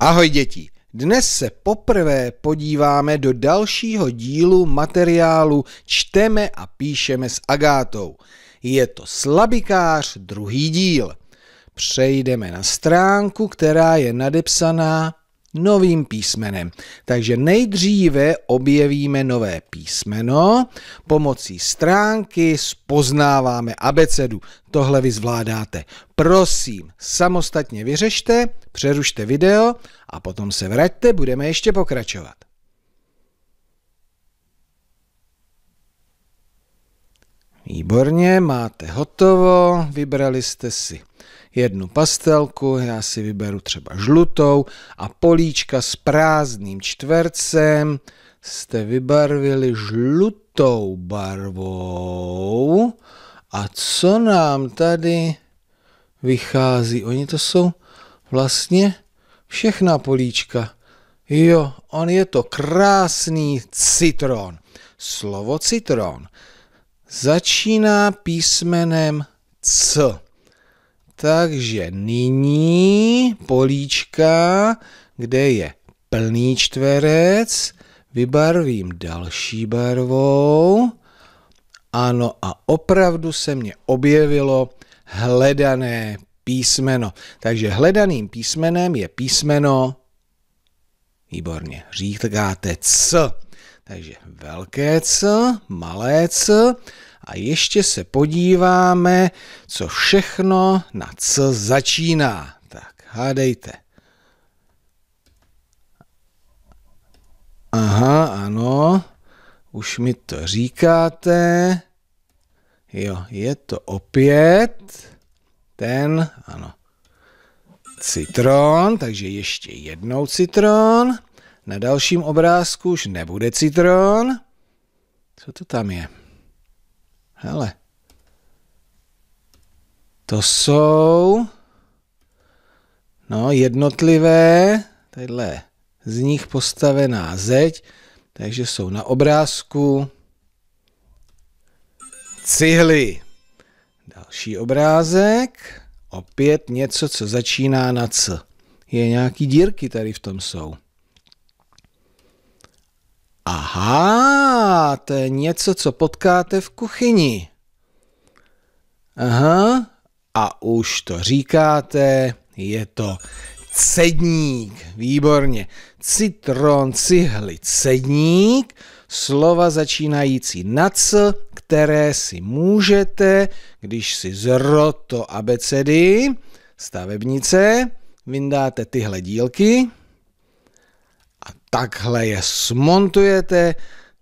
Ahoj děti! Dnes se poprvé podíváme do dalšího dílu materiálu Čteme a píšeme s Agátou. Je to Slabikář druhý díl. Přejdeme na stránku, která je nadepsaná novým písmenem. Takže nejdříve objevíme nové písmeno, pomocí stránky spoznáváme abecedu. Tohle vy zvládáte. Prosím, samostatně vyřešte, přerušte video a potom se vraťte, budeme ještě pokračovat. Výborně, máte hotovo, vybrali jste si jednu pastelku, já si vyberu třeba žlutou a políčka s prázdným čtvercem jste vybarvili žlutou barvou. A co nám tady vychází? Oni to jsou vlastně všechna políčka. Jo, on je to krásný citron. Slovo citron začíná písmenem C. Takže nyní políčka, kde je plný čtverec, vybarvím další barvou. Ano a opravdu se mně objevilo hledané písmeno. Takže hledaným písmenem je písmeno, výborně, říkáte C. Takže velké C, malé C a ještě se podíváme, co všechno na C začíná. Tak, hádejte. Aha, ano, už mi to říkáte. Jo, je to opět ten, ano, citron, takže ještě jednou citron. Na dalším obrázku už nebude citron. Co to tam je? Hele. To jsou no, jednotlivé, tadyhle z nich postavená zeď, takže jsou na obrázku cihly. Další obrázek, opět něco, co začíná na C. Je nějaký dírky tady v tom jsou. Aha, to je něco, co potkáte v kuchyni. Aha, a už to říkáte, je to cedník. Výborně. Citron, cihly, cedník. Slova začínající na c, které si můžete, když si z roto abecedy stavebnice vyndáte tyhle dílky takhle je smontujete,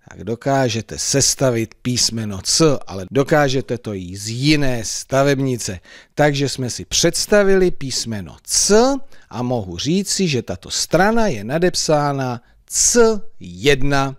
tak dokážete sestavit písmeno C, ale dokážete to i z jiné stavebnice. Takže jsme si představili písmeno C a mohu říci, že tato strana je nadepsána C1.